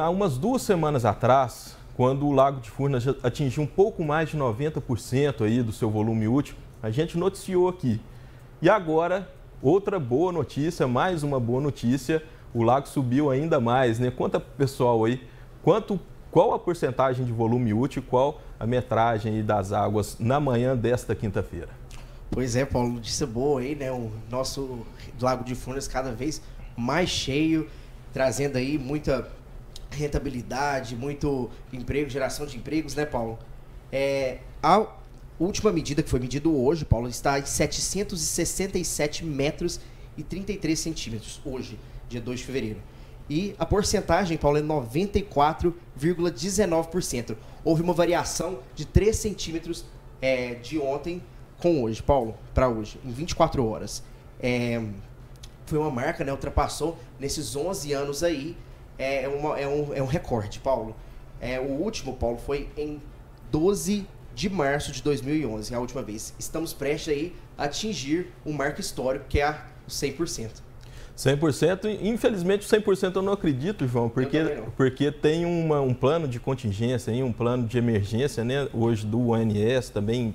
Há umas duas semanas atrás, quando o Lago de Furnas atingiu um pouco mais de 90% aí do seu volume útil, a gente noticiou aqui. E agora, outra boa notícia, mais uma boa notícia, o lago subiu ainda mais, né? Conta pro pessoal aí, quanto, qual a porcentagem de volume útil, qual a metragem das águas na manhã desta quinta-feira? Pois é, Paulo, notícia boa aí, né? O nosso Lago de Furnas cada vez mais cheio, trazendo aí muita rentabilidade, muito emprego, geração de empregos, né, Paulo? É, a última medida que foi medida hoje, Paulo, está em 767 metros e 33 centímetros, hoje, dia 2 de fevereiro. E a porcentagem, Paulo, é 94,19%. Houve uma variação de 3 centímetros é, de ontem com hoje, Paulo, para hoje, em 24 horas. É, foi uma marca, né? Ultrapassou nesses 11 anos aí é, é, uma, é, um, é um recorde, Paulo. É, o último, Paulo, foi em 12 de março de 2011, a última vez. Estamos prestes aí a atingir um marco histórico que é o 100%. 100%, infelizmente 100% eu não acredito, João, porque, porque tem uma, um plano de contingência, aí, um plano de emergência, né, hoje do ONS também,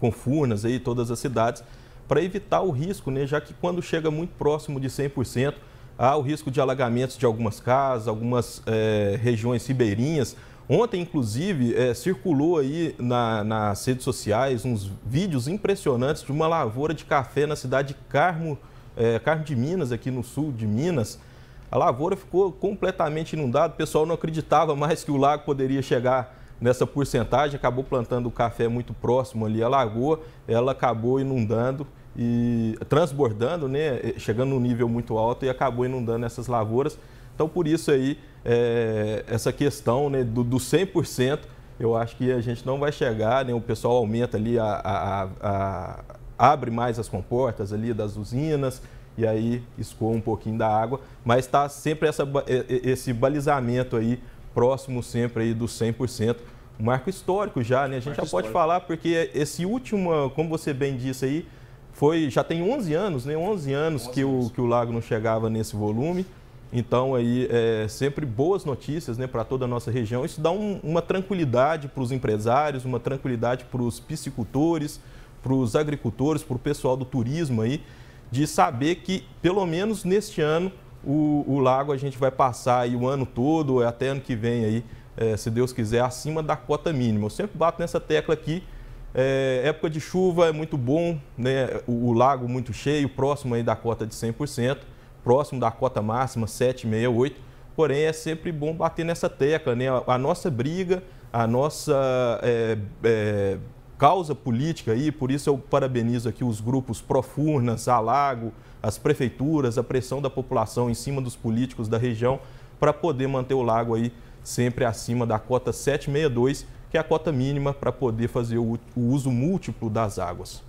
com Furnas, aí, todas as cidades, para evitar o risco, né, já que quando chega muito próximo de 100%, há o risco de alagamentos de algumas casas, algumas é, regiões ribeirinhas. Ontem, inclusive, é, circulou aí na, nas redes sociais uns vídeos impressionantes de uma lavoura de café na cidade de Carmo, é, Carmo de Minas, aqui no sul de Minas. A lavoura ficou completamente inundada, o pessoal não acreditava mais que o lago poderia chegar nessa porcentagem, acabou plantando o café muito próximo ali à lagoa, ela acabou inundando e transbordando, né, eh, chegando num nível muito alto e acabou inundando essas lavouras. Então, por isso aí, é, essa questão né, do, do 100%, eu acho que a gente não vai chegar, né, o pessoal aumenta ali, a, a, a, abre mais as comportas ali das usinas, e aí escoa um pouquinho da água, mas está sempre essa, esse balizamento aí, próximo sempre aí do 100%, um marco histórico já, né? A gente marco já pode histórico. falar, porque esse último, como você bem disse aí, foi, já tem 11 anos, né? 11 anos 11 que anos. o, que o Lago não chegava nesse volume. Então, aí, é, sempre boas notícias né, para toda a nossa região. Isso dá um, uma tranquilidade para os empresários, uma tranquilidade para os piscicultores, para os agricultores, para o pessoal do turismo aí, de saber que, pelo menos neste ano, o, o lago a gente vai passar aí o ano todo, é até ano que vem aí, é, se Deus quiser, acima da cota mínima. Eu sempre bato nessa tecla aqui, é, época de chuva é muito bom, né? O, o, lago muito cheio, próximo aí da cota de 100%, próximo da cota máxima 768. Porém, é sempre bom bater nessa tecla, né? A, a nossa briga, a nossa é, é, causa política aí, por isso eu parabenizo aqui os grupos Profurnas, Alago, as prefeituras, a pressão da população em cima dos políticos da região para poder manter o lago aí sempre acima da cota 762 que é a cota mínima para poder fazer o uso múltiplo das águas.